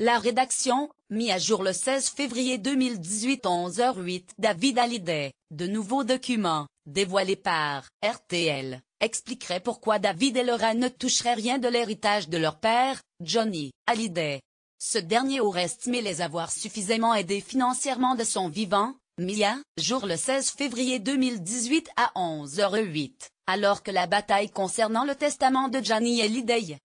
La rédaction, mis à jour le 16 février 2018 11h08 David Hallyday, de nouveaux documents, dévoilés par RTL, expliquerait pourquoi David et Laura ne toucheraient rien de l'héritage de leur père, Johnny Hallyday. Ce dernier aurait estimé les avoir suffisamment aidés financièrement de son vivant, Mia, jour le 16 février 2018 à 11h08, alors que la bataille concernant le testament de Johnny Hallyday,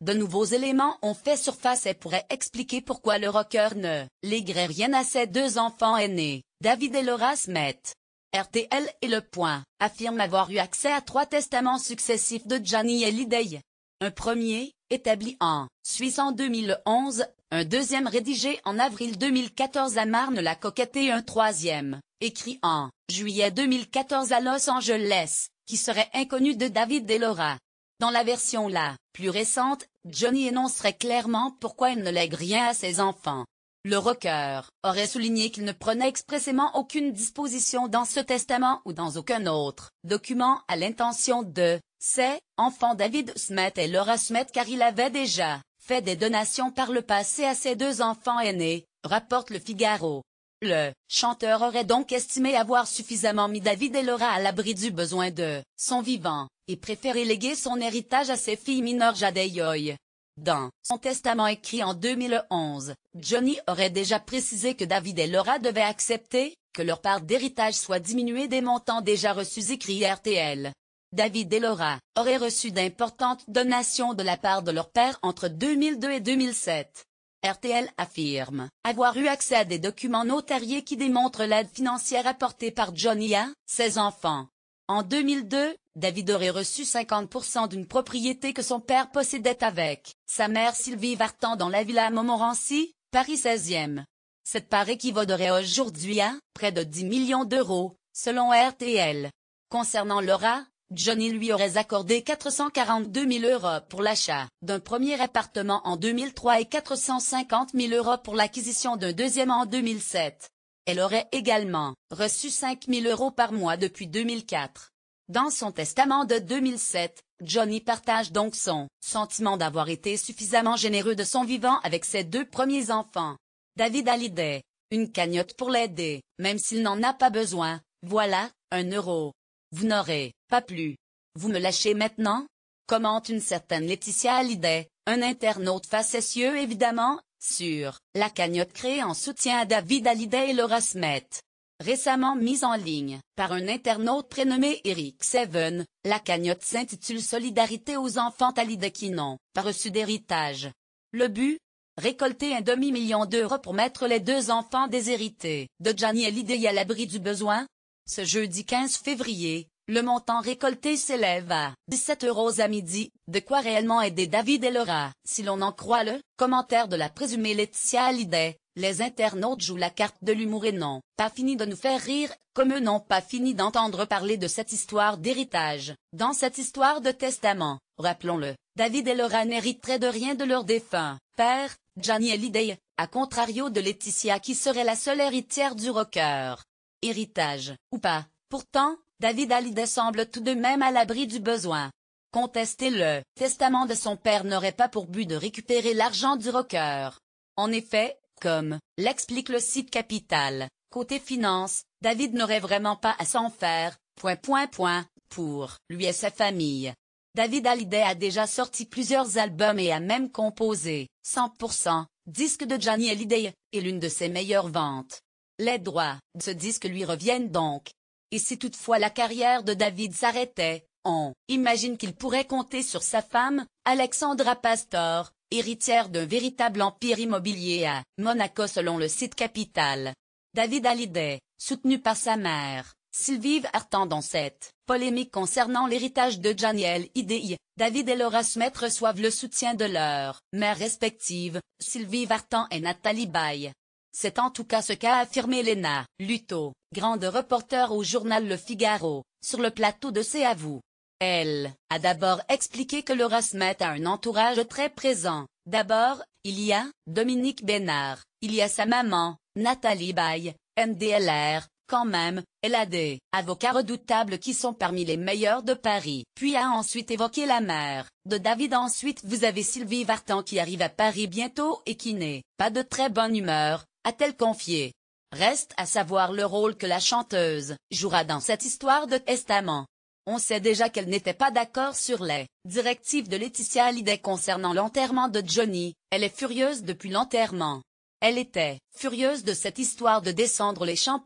de nouveaux éléments ont fait surface et pourraient expliquer pourquoi le rocker ne léguerait rien à ses deux enfants aînés, David et Laura Smith. RTL et Le Point affirment avoir eu accès à trois testaments successifs de Johnny Hallyday. Un premier, établi en Suisse en 2011, un deuxième rédigé en avril 2014 à Marne-la-Coquette et un troisième, écrit en juillet 2014 à Los Angeles, qui serait inconnu de David et Laura. Dans la version la plus récente, Johnny énoncerait clairement pourquoi il ne lègue rien à ses enfants. Le rocker aurait souligné qu'il ne prenait expressément aucune disposition dans ce testament ou dans aucun autre document à l'intention de ses enfants David Smith et Laura Smith car il avait déjà fait des donations par le passé à ses deux enfants aînés, rapporte le Figaro. Le chanteur aurait donc estimé avoir suffisamment mis David et Laura à l'abri du besoin de son vivant, et préféré léguer son héritage à ses filles mineures Jade et Yoy. Dans son testament écrit en 2011, Johnny aurait déjà précisé que David et Laura devaient accepter que leur part d'héritage soit diminuée des montants déjà reçus écrits RTL. David et Laura auraient reçu d'importantes donations de la part de leur père entre 2002 et 2007. RTL affirme avoir eu accès à des documents notariés qui démontrent l'aide financière apportée par Johnny à ses enfants. En 2002, David aurait reçu 50% d'une propriété que son père possédait avec sa mère Sylvie Vartan dans la villa à Montmorency, Paris 16e. Cette part équivaudrait aujourd'hui à près de 10 millions d'euros, selon RTL. Concernant Laura, Johnny lui aurait accordé 442 000 euros pour l'achat d'un premier appartement en 2003 et 450 000 euros pour l'acquisition d'un deuxième en 2007. Elle aurait également reçu 5 000 euros par mois depuis 2004. Dans son testament de 2007, Johnny partage donc son sentiment d'avoir été suffisamment généreux de son vivant avec ses deux premiers enfants. David Hallyday, une cagnotte pour l'aider, même s'il n'en a pas besoin, voilà, un euro. Vous n'aurez pas plus. Vous me lâchez maintenant Commente une certaine Laetitia Hallyday, un internaute facétieux évidemment, sur la cagnotte créée en soutien à David Hallyday et Laura Smith ». Récemment mise en ligne par un internaute prénommé Eric Seven, la cagnotte s'intitule Solidarité aux enfants Hallyday qui n'ont pas reçu d'héritage. Le but Récolter un demi-million d'euros pour mettre les deux enfants déshérités de Johnny Hallyday à l'abri du besoin, ce jeudi 15 février, le montant récolté s'élève à 17 euros à midi, de quoi réellement aider David et Laura. Si l'on en croit le commentaire de la présumée Laetitia Hallyday, les internautes jouent la carte de l'humour et n'ont pas fini de nous faire rire, comme eux n'ont pas fini d'entendre parler de cette histoire d'héritage. Dans cette histoire de testament, rappelons-le, David et Laura n'hériteraient de rien de leur défunt père, Johnny Hallyday, à contrario de Laetitia qui serait la seule héritière du rocker héritage ou pas. Pourtant, David Hallyday semble tout de même à l'abri du besoin. Contester le testament de son père n'aurait pas pour but de récupérer l'argent du rocker. En effet, comme l'explique le site Capital, côté finance, David n'aurait vraiment pas à s'en faire, point point point, pour lui et sa famille. David Hallyday a déjà sorti plusieurs albums et a même composé 100% disque de Johnny Hallyday, et l'une de ses meilleures ventes les droits de ce disque lui reviennent donc. Et si toutefois la carrière de David s'arrêtait, on imagine qu'il pourrait compter sur sa femme, Alexandra Pastor, héritière d'un véritable empire immobilier à Monaco selon le site Capital. David Hallyday, soutenu par sa mère, Sylvie Vartan dans cette polémique concernant l'héritage de Janiel Hiday, David et Laura Smith reçoivent le soutien de leur mère respectives, Sylvie Vartan et Nathalie Baye. C'est en tout cas ce qu'a affirmé Lena Luto, grande reporter au journal Le Figaro, sur le plateau de C'est à vous. Elle a d'abord expliqué que le Rasmet a un entourage très présent. D'abord, il y a Dominique Bénard, il y a sa maman, Nathalie Baye, MDLR, quand même, elle a des avocats redoutables qui sont parmi les meilleurs de Paris. Puis a ensuite évoqué la mère de David. Ensuite vous avez Sylvie Vartan qui arrive à Paris bientôt et qui n'est pas de très bonne humeur, a-t-elle confié. Reste à savoir le rôle que la chanteuse jouera dans cette histoire de testament. On sait déjà qu'elle n'était pas d'accord sur les directives de Laetitia Hallyday concernant l'enterrement de Johnny, elle est furieuse depuis l'enterrement. Elle était furieuse de cette histoire de descendre les champs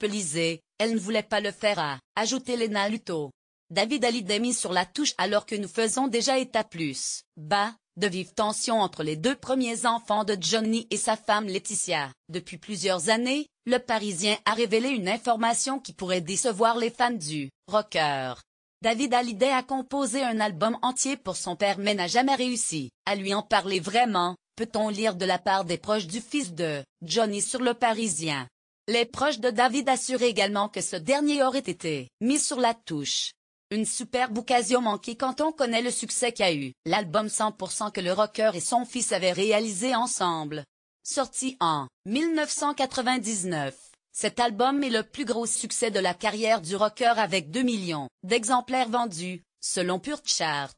elle ne voulait pas le faire à ajouter Lena Luto. David Hallyday mis sur la touche alors que nous faisons déjà état plus bas, de vives tensions entre les deux premiers enfants de Johnny et sa femme Laetitia. Depuis plusieurs années, le Parisien a révélé une information qui pourrait décevoir les fans du rocker. David Hallyday a composé un album entier pour son père mais n'a jamais réussi à lui en parler vraiment, peut-on lire de la part des proches du fils de Johnny sur le Parisien. Les proches de David assurent également que ce dernier aurait été mis sur la touche une superbe occasion manquée quand on connaît le succès qu'a eu l'album 100% que le rocker et son fils avaient réalisé ensemble. Sorti en 1999, cet album est le plus gros succès de la carrière du rocker avec 2 millions d'exemplaires vendus, selon Pure Charts.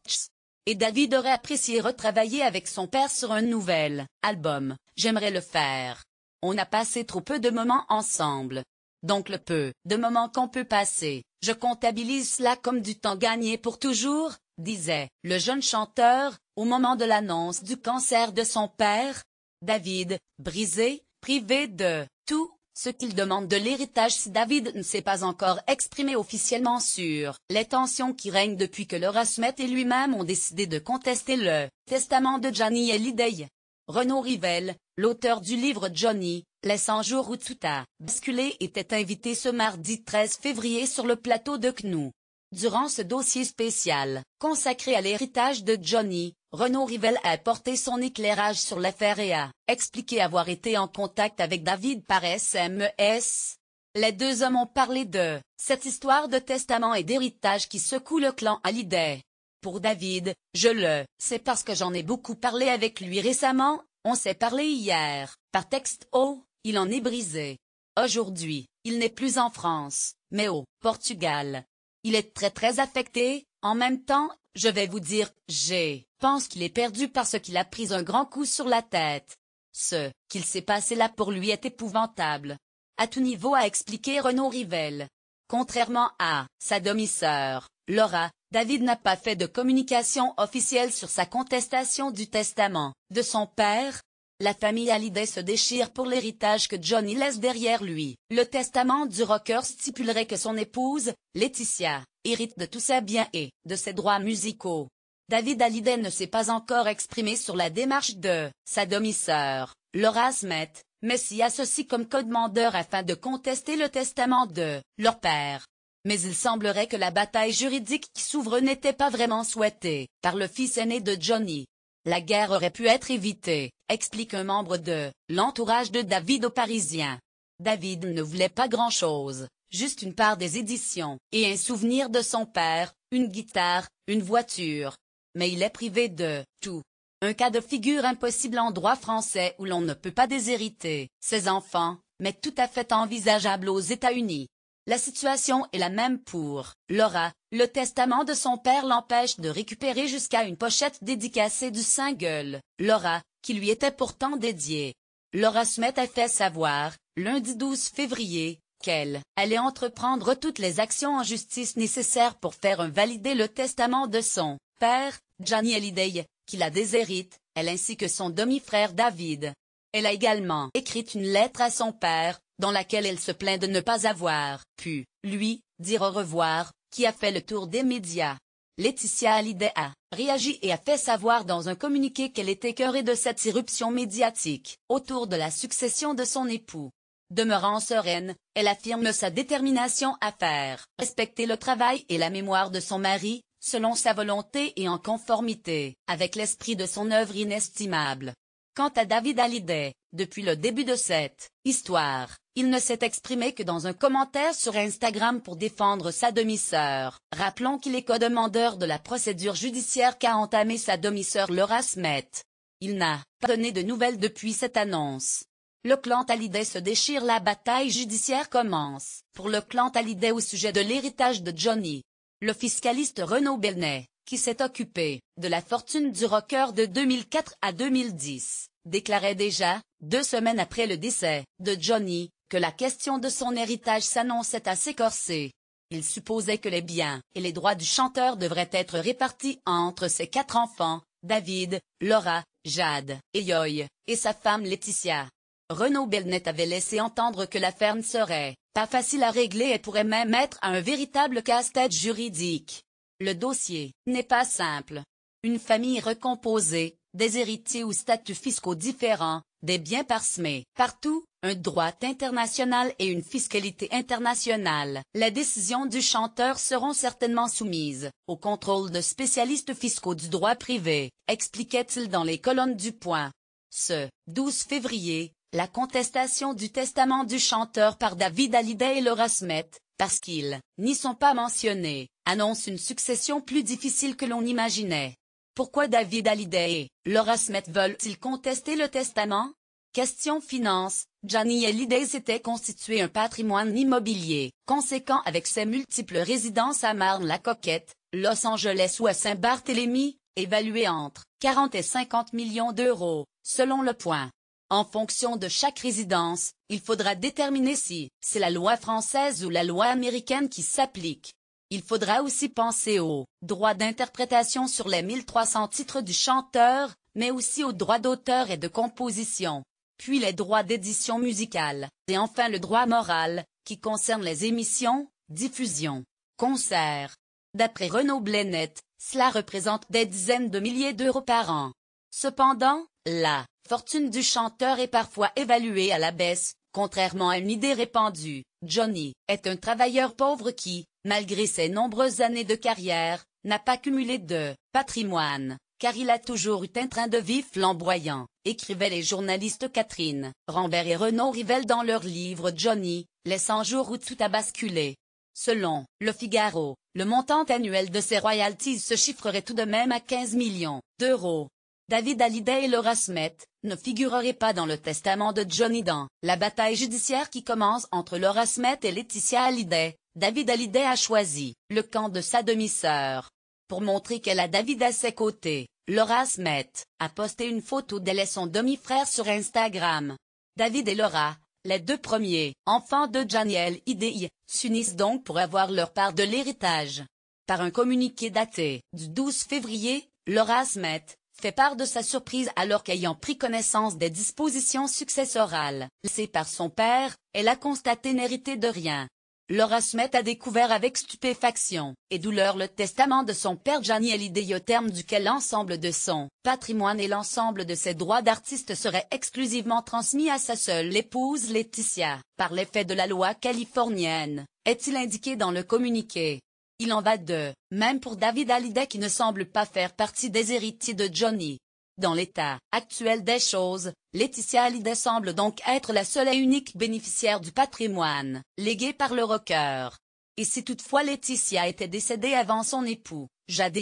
Et David aurait apprécié retravailler avec son père sur un nouvel album. J'aimerais le faire. On a passé trop peu de moments ensemble. Donc le peu de moments qu'on peut passer je comptabilise cela comme du temps gagné pour toujours, disait le jeune chanteur, au moment de l'annonce du cancer de son père. David, brisé, privé de tout ce qu'il demande de l'héritage si David ne s'est pas encore exprimé officiellement sur les tensions qui règnent depuis que Laura Smith et lui-même ont décidé de contester le testament de Johnny Hallyday. Renaud Rivel, l'auteur du livre Johnny, les où tout a Basculé était invité ce mardi 13 février sur le plateau de CNU. Durant ce dossier spécial, consacré à l'héritage de Johnny, Renaud Rivel a apporté son éclairage sur l'affaire et a expliqué avoir été en contact avec David par e SMS. Les deux hommes ont parlé de cette histoire de testament et d'héritage qui secoue le clan Hallyday. Pour David, je le c'est parce que j'en ai beaucoup parlé avec lui récemment, on s'est parlé hier, par texte haut, il en est brisé. Aujourd'hui, il n'est plus en France, mais au Portugal. Il est très très affecté, en même temps, je vais vous dire, j'ai, pense qu'il est perdu parce qu'il a pris un grand coup sur la tête. Ce qu'il s'est passé là pour lui est épouvantable. À tout niveau a expliqué Renaud Rivel. Contrairement à sa demi-sœur, Laura, David n'a pas fait de communication officielle sur sa contestation du testament de son père, la famille Hallyday se déchire pour l'héritage que Johnny laisse derrière lui. Le testament du rocker stipulerait que son épouse, Laetitia, hérite de tous ses biens et de ses droits musicaux. David Hallyday ne s'est pas encore exprimé sur la démarche de sa demi-sœur, Laura Smith, mais s'y associe comme codemandeur afin de contester le testament de leur père. Mais il semblerait que la bataille juridique qui s'ouvre n'était pas vraiment souhaitée par le fils aîné de Johnny. La guerre aurait pu être évitée explique un membre de l'entourage de David au Parisien. David ne voulait pas grand-chose, juste une part des éditions, et un souvenir de son père, une guitare, une voiture. Mais il est privé de tout. Un cas de figure impossible en droit français où l'on ne peut pas déshériter ses enfants, mais tout à fait envisageable aux États-Unis. La situation est la même pour Laura. Le testament de son père l'empêche de récupérer jusqu'à une pochette dédicacée du single Laura, qui lui était pourtant dédiée. Laura Smith a fait savoir, lundi 12 février, qu'elle allait entreprendre toutes les actions en justice nécessaires pour faire valider le testament de son père, Johnny Hallyday, qui la déshérite, elle ainsi que son demi-frère David. Elle a également écrit une lettre à son père, dans laquelle elle se plaint de ne pas avoir pu, lui, dire au revoir, qui a fait le tour des médias. Laetitia Hallyday a réagi et a fait savoir dans un communiqué qu'elle était cœurée de cette irruption médiatique autour de la succession de son époux. Demeurant sereine, elle affirme sa détermination à faire respecter le travail et la mémoire de son mari, selon sa volonté et en conformité avec l'esprit de son œuvre inestimable. Quant à David Hallyday, depuis le début de cette histoire, il ne s'est exprimé que dans un commentaire sur Instagram pour défendre sa demi-sœur. Rappelons qu'il est co-demandeur de la procédure judiciaire qu'a entamée sa demi-sœur Laura Smith. Il n'a pas donné de nouvelles depuis cette annonce. Le clan Hallyday se déchire la bataille judiciaire commence. Pour le clan Hallyday au sujet de l'héritage de Johnny. Le fiscaliste Renaud Belnet, qui s'est occupé de la fortune du rocker de 2004 à 2010, déclarait déjà, deux semaines après le décès de Johnny, que la question de son héritage s'annonçait assez corsée. Il supposait que les biens et les droits du chanteur devraient être répartis entre ses quatre enfants, David, Laura, Jade et Yoï, et sa femme Laetitia. Renaud Belnet avait laissé entendre que l'affaire ne serait pas facile à régler et pourrait même être un véritable casse-tête juridique. Le dossier n'est pas simple. Une famille recomposée, des héritiers ou statuts fiscaux différents, des biens parsemés partout, un droit international et une fiscalité internationale. Les décisions du chanteur seront certainement soumises au contrôle de spécialistes fiscaux du droit privé, expliquait-il dans les colonnes du Point. Ce 12 février, la contestation du testament du chanteur par David Hallyday et Laura Smith, parce qu'ils n'y sont pas mentionnés, annonce une succession plus difficile que l'on imaginait. Pourquoi David Hallyday et Laura Smith veulent-ils contester le testament Question finance, Johnny Hallyday s'était constitué un patrimoine immobilier, conséquent avec ses multiples résidences à Marne-la-Coquette, Los Angeles ou à Saint-Barthélemy, évalué entre 40 et 50 millions d'euros, selon le point. En fonction de chaque résidence, il faudra déterminer si c'est la loi française ou la loi américaine qui s'applique. Il faudra aussi penser aux droits d'interprétation sur les 1300 titres du chanteur, mais aussi aux droits d'auteur et de composition puis les droits d'édition musicale, et enfin le droit moral, qui concerne les émissions, diffusions, concerts. D'après Renaud Blénet, cela représente des dizaines de milliers d'euros par an. Cependant, la fortune du chanteur est parfois évaluée à la baisse, contrairement à une idée répandue. Johnny est un travailleur pauvre qui, malgré ses nombreuses années de carrière, n'a pas cumulé de patrimoine car il a toujours eu un train de vie flamboyant, écrivaient les journalistes Catherine, Rambert et Renaud Rivelle dans leur livre Johnny, les 100 jours où tout a basculé. Selon Le Figaro, le montant annuel de ses royalties se chiffrerait tout de même à 15 millions d'euros. David Hallyday et Laura Smith ne figureraient pas dans le testament de Johnny dans la bataille judiciaire qui commence entre Laura et Laetitia Hallyday. David Hallyday a choisi le camp de sa demi-sœur, pour montrer qu'elle a David à ses côtés. Laura Smet a posté une photo d'elle et son demi-frère sur Instagram. David et Laura, les deux premiers enfants de Janiel IDI, s'unissent donc pour avoir leur part de l'héritage. Par un communiqué daté du 12 février, Laura Smet fait part de sa surprise alors qu'ayant pris connaissance des dispositions successorales laissées par son père, elle a constaté n'hériter de rien. Laura Smith a découvert avec stupéfaction et douleur le testament de son père Johnny Hallyday au terme duquel l'ensemble de son patrimoine et l'ensemble de ses droits d'artiste seraient exclusivement transmis à sa seule épouse Laetitia, par l'effet de la loi californienne, est-il indiqué dans le communiqué. Il en va de même pour David Hallyday qui ne semble pas faire partie des héritiers de Johnny. Dans l'état actuel des choses, Laetitia Hallyday semble donc être la seule et unique bénéficiaire du patrimoine légué par le rocker. Et si toutefois Laetitia était décédée avant son époux, Jade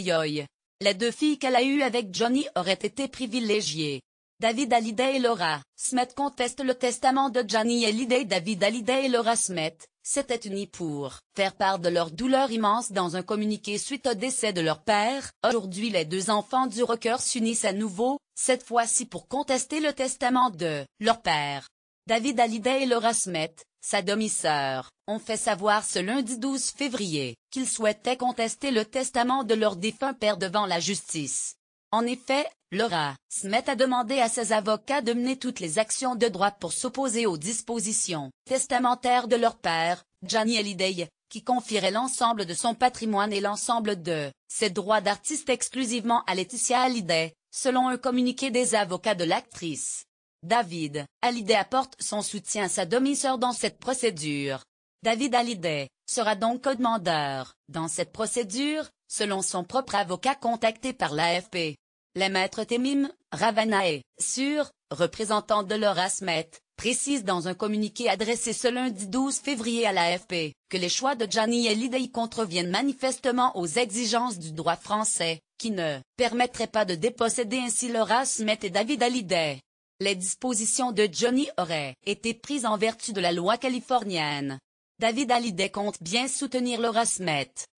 les deux filles qu'elle a eues avec Johnny auraient été privilégiées. David Hallyday et Laura Smet contestent le testament de Johnny et l'idée David Hallyday et Laura Smet, s'étaient unis pour faire part de leur douleur immense dans un communiqué suite au décès de leur père. Aujourd'hui les deux enfants du rocker s'unissent à nouveau, cette fois-ci pour contester le testament de leur père. David Hallyday et Laura Smith, sa demi-sœur, ont fait savoir ce lundi 12 février qu'ils souhaitaient contester le testament de leur défunt père devant la justice. En effet, Laura Smith a demandé à ses avocats de mener toutes les actions de droit pour s'opposer aux dispositions testamentaires de leur père, Johnny Hallyday, qui confierait l'ensemble de son patrimoine et l'ensemble de ses droits d'artiste exclusivement à Laetitia Hallyday, selon un communiqué des avocats de l'actrice. David Hallyday apporte son soutien à sa demi-sœur dans cette procédure. David Hallyday sera donc demandeur dans cette procédure, selon son propre avocat contacté par l'AFP. Les maîtres Temim, Ravana et Sur, représentants de Laura Asmet, précisent dans un communiqué adressé ce lundi 12 février à l'AFP que les choix de et Hallyday contreviennent manifestement aux exigences du droit français, qui ne permettrait pas de déposséder ainsi Laura et David Hallyday. Les dispositions de Johnny auraient été prises en vertu de la loi californienne. David Hallyday compte bien soutenir Laura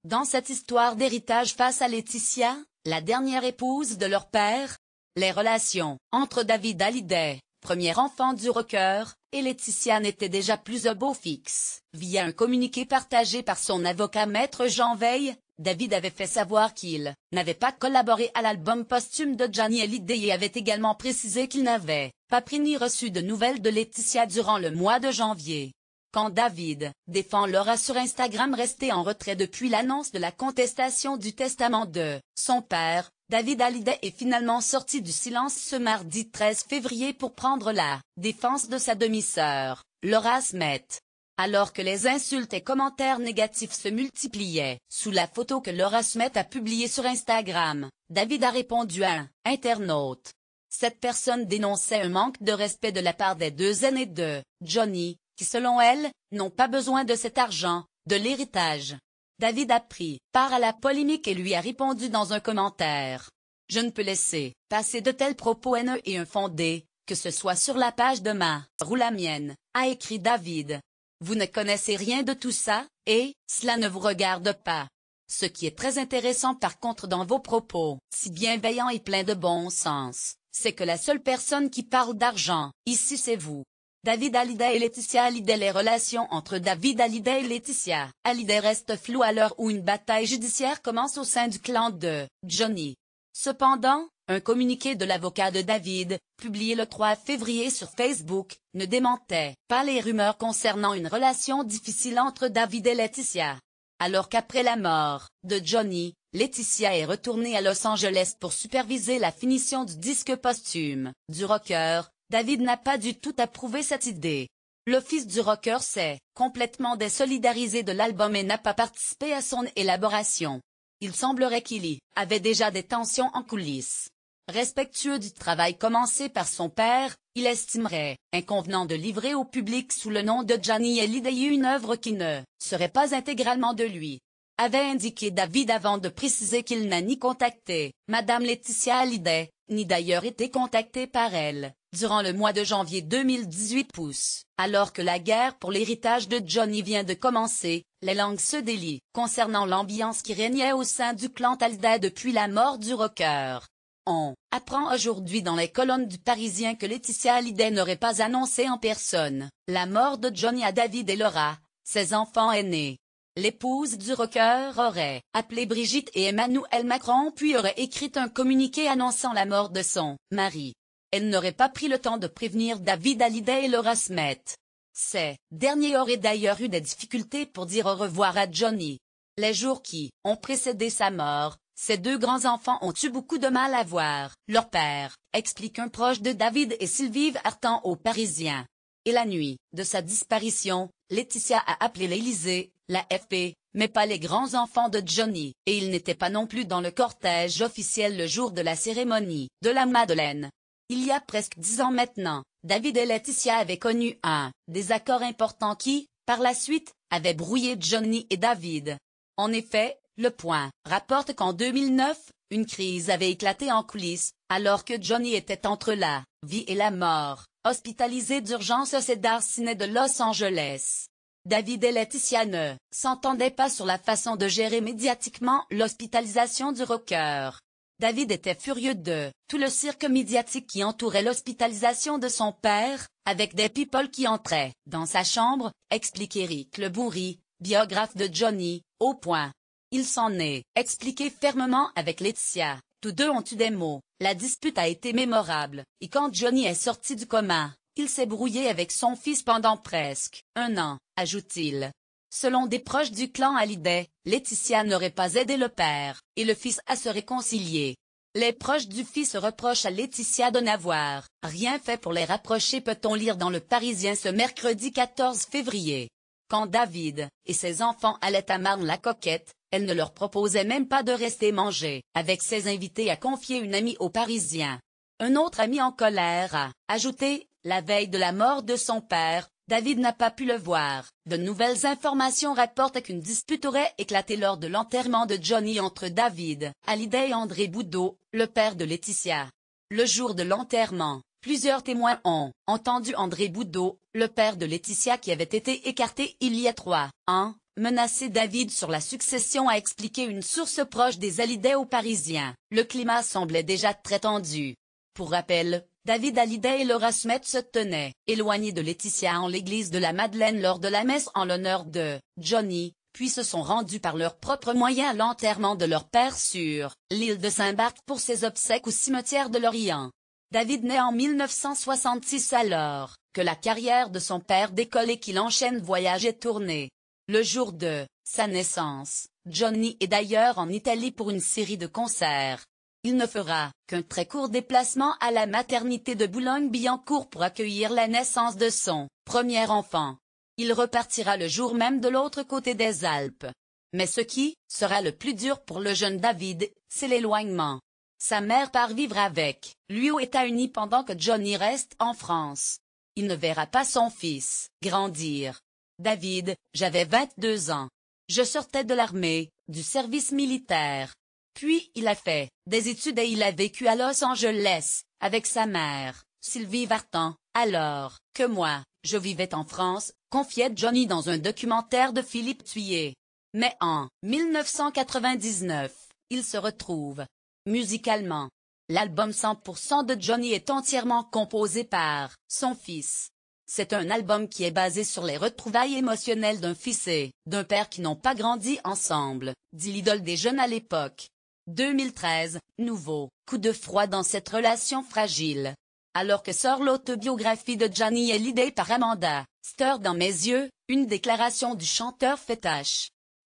dans cette histoire d'héritage face à Laetitia, la dernière épouse de leur père, les relations entre David Hallyday, premier enfant du rocker, et Laetitia n'étaient déjà plus un beau fixe. Via un communiqué partagé par son avocat maître Jean Veille, David avait fait savoir qu'il n'avait pas collaboré à l'album posthume de Johnny Hallyday et avait également précisé qu'il n'avait pas pris ni reçu de nouvelles de Laetitia durant le mois de janvier. Quand David défend Laura sur Instagram restée en retrait depuis l'annonce de la contestation du testament de son père, David Hallyday est finalement sorti du silence ce mardi 13 février pour prendre la défense de sa demi-sœur, Laura Smith. Alors que les insultes et commentaires négatifs se multipliaient, sous la photo que Laura Smith a publiée sur Instagram, David a répondu à un internaute. Cette personne dénonçait un manque de respect de la part des deux aînés de Johnny, qui selon elle, n'ont pas besoin de cet argent, de l'héritage. David a pris part à la polémique et lui a répondu dans un commentaire. Je ne peux laisser passer de tels propos haineux et infondés, que ce soit sur la page de ma ou la mienne, a écrit David. Vous ne connaissez rien de tout ça, et cela ne vous regarde pas. Ce qui est très intéressant par contre dans vos propos, si bienveillants et pleins de bon sens, c'est que la seule personne qui parle d'argent, ici c'est vous. David Hallyday et Laetitia Hallyday Les relations entre David Hallyday et Laetitia Hallyday restent floues à l'heure où une bataille judiciaire commence au sein du clan de Johnny. Cependant, un communiqué de l'avocat de David, publié le 3 février sur Facebook, ne démentait pas les rumeurs concernant une relation difficile entre David et Laetitia. Alors qu'après la mort de Johnny, Laetitia est retournée à Los Angeles pour superviser la finition du disque posthume du rocker, David n'a pas du tout approuvé cette idée. L'office du rocker s'est complètement désolidarisé de l'album et n'a pas participé à son élaboration. Il semblerait qu'il y avait déjà des tensions en coulisses. Respectueux du travail commencé par son père, il estimerait inconvenant de livrer au public sous le nom de Johnny Hallyday une œuvre qui ne serait pas intégralement de lui avait indiqué David avant de préciser qu'il n'a ni contacté Madame Laetitia Hallyday, ni d'ailleurs été contacté par elle durant le mois de janvier 2018 pouce. Alors que la guerre pour l'héritage de Johnny vient de commencer, les langues se délient concernant l'ambiance qui régnait au sein du clan Talda depuis la mort du rocker. On apprend aujourd'hui dans les colonnes du Parisien que Laetitia Hallyday n'aurait pas annoncé en personne la mort de Johnny à David et Laura, ses enfants aînés. L'épouse du rocker aurait appelé Brigitte et Emmanuel Macron puis aurait écrit un communiqué annonçant la mort de son mari elle n'aurait pas pris le temps de prévenir David Hallyday et Laura Smith. Ces derniers auraient d'ailleurs eu des difficultés pour dire au revoir à Johnny. Les jours qui ont précédé sa mort, ces deux grands-enfants ont eu beaucoup de mal à voir leur père, explique un proche de David et Sylvie Artan aux Parisiens. Et la nuit de sa disparition, Laetitia a appelé l'Élysée, la FP, mais pas les grands-enfants de Johnny, et ils n'étaient pas non plus dans le cortège officiel le jour de la cérémonie de la Madeleine. Il y a presque dix ans maintenant, David et Laetitia avaient connu un désaccord important qui, par la suite, avait brouillé Johnny et David. En effet, Le Point rapporte qu'en 2009, une crise avait éclaté en coulisses, alors que Johnny était entre la vie et la mort, hospitalisé d'urgence au Cedar Ciné de Los Angeles. David et Laetitia ne s'entendaient pas sur la façon de gérer médiatiquement l'hospitalisation du rocker. David était furieux de tout le cirque médiatique qui entourait l'hospitalisation de son père, avec des people qui entraient dans sa chambre, explique Eric Le Bourri, biographe de Johnny, au point. Il s'en est expliqué fermement avec Laetitia. Tous deux ont eu des mots. La dispute a été mémorable, et quand Johnny est sorti du coma, il s'est brouillé avec son fils pendant presque un an, ajoute-t-il. Selon des proches du clan Hallyday, Laetitia n'aurait pas aidé le père et le fils à se réconcilier. Les proches du fils reprochent à Laetitia de n'avoir rien fait pour les rapprocher peut-on lire dans Le Parisien ce mercredi 14 février. Quand David et ses enfants allaient à Marne-la-Coquette, elle ne leur proposait même pas de rester manger avec ses invités à confier une amie aux Parisiens. Un autre ami en colère a ajouté, la veille de la mort de son père, David n'a pas pu le voir. De nouvelles informations rapportent qu'une dispute aurait éclaté lors de l'enterrement de Johnny entre David, Hallyday et André Boudot, le père de Laetitia. Le jour de l'enterrement, plusieurs témoins ont entendu André Boudot, le père de Laetitia qui avait été écarté il y a trois ans, menacer David sur la succession a expliqué une source proche des Hallyday aux Parisiens. Le climat semblait déjà très tendu. Pour rappel, David Hallyday et Laura Smith se tenaient, éloignés de Laetitia en l'église de la Madeleine lors de la messe en l'honneur de Johnny, puis se sont rendus par leurs propres moyens à l'enterrement de leur père sur l'île de Saint-Barth pour ses obsèques au cimetière de Lorient. David naît en 1966 alors que la carrière de son père décolle et qu'il enchaîne voyages et tournées. Le jour de sa naissance, Johnny est d'ailleurs en Italie pour une série de concerts, il ne fera qu'un très court déplacement à la maternité de Boulogne-Billancourt pour accueillir la naissance de son premier enfant. Il repartira le jour même de l'autre côté des Alpes. Mais ce qui sera le plus dur pour le jeune David, c'est l'éloignement. Sa mère part vivre avec lui au États-Unis pendant que Johnny reste en France. Il ne verra pas son fils grandir. David, j'avais 22 ans. Je sortais de l'armée, du service militaire. Puis il a fait des études et il a vécu à Los Angeles, avec sa mère, Sylvie Vartan, alors que moi, je vivais en France, confiait Johnny dans un documentaire de Philippe Thuyer. Mais en 1999, il se retrouve musicalement. L'album 100% de Johnny est entièrement composé par son fils. C'est un album qui est basé sur les retrouvailles émotionnelles d'un fils et d'un père qui n'ont pas grandi ensemble, dit l'idole des jeunes à l'époque. 2013, nouveau coup de froid dans cette relation fragile. Alors que sort l'autobiographie de Johnny l'idée par Amanda Stir dans mes yeux, une déclaration du chanteur fait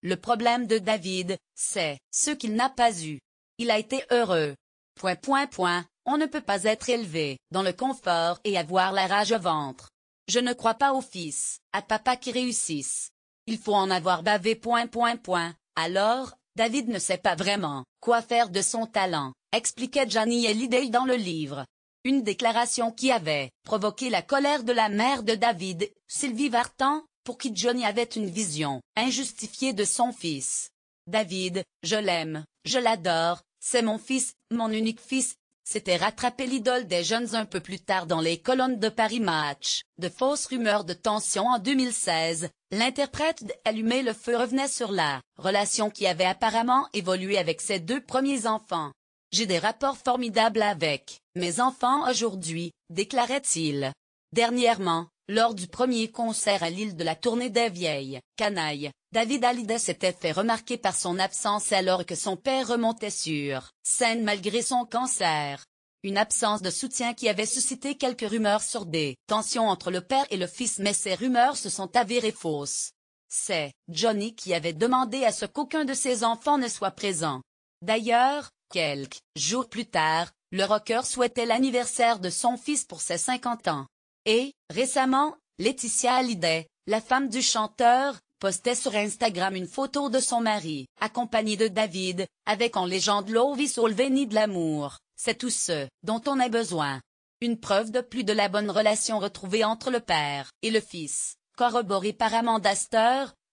Le problème de David, c'est ce qu'il n'a pas eu. Il a été heureux. Point point point, on ne peut pas être élevé dans le confort et avoir la rage au ventre. Je ne crois pas au fils, à papa qui réussissent. Il faut en avoir bavé point point point. Alors, David ne sait pas vraiment quoi faire de son talent, expliquait Johnny Hallyday dans le livre. Une déclaration qui avait provoqué la colère de la mère de David, Sylvie Vartan, pour qui Johnny avait une vision injustifiée de son fils. David, je l'aime, je l'adore, c'est mon fils, mon unique fils, s'était rattrapé l'idole des jeunes un peu plus tard dans les colonnes de Paris Match. De fausses rumeurs de tension en 2016, l'interprète d'Allumer le feu revenait sur la relation qui avait apparemment évolué avec ses deux premiers enfants. J'ai des rapports formidables avec mes enfants aujourd'hui, déclarait-il. Dernièrement, lors du premier concert à l'île de la tournée des Vieilles Canaille, David Hallyday s'était fait remarquer par son absence alors que son père remontait sur scène malgré son cancer. Une absence de soutien qui avait suscité quelques rumeurs sur des tensions entre le père et le fils mais ces rumeurs se sont avérées fausses. C'est Johnny qui avait demandé à ce qu'aucun de ses enfants ne soit présent. D'ailleurs, quelques jours plus tard, le rocker souhaitait l'anniversaire de son fils pour ses 50 ans. Et, récemment, Laetitia Hallyday, la femme du chanteur, postait sur Instagram une photo de son mari, accompagné de David, avec en légende au véni de l'amour, c'est tout ce dont on a besoin. Une preuve de plus de la bonne relation retrouvée entre le père et le fils, corroborée par Amanda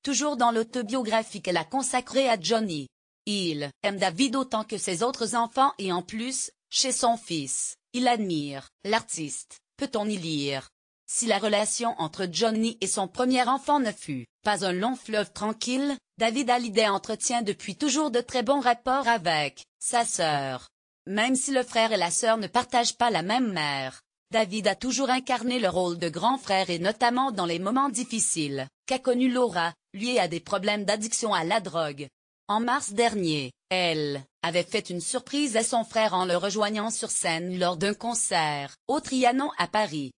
toujours dans l'autobiographie qu'elle a consacrée à Johnny. Il aime David autant que ses autres enfants et en plus, chez son fils, il admire l'artiste Peut-on y lire si la relation entre Johnny et son premier enfant ne fut pas un long fleuve tranquille, David Hallyday entretient depuis toujours de très bons rapports avec sa sœur. Même si le frère et la sœur ne partagent pas la même mère, David a toujours incarné le rôle de grand frère et notamment dans les moments difficiles qu'a connu Laura, liée à des problèmes d'addiction à la drogue. En mars dernier, elle avait fait une surprise à son frère en le rejoignant sur scène lors d'un concert, au Trianon à Paris.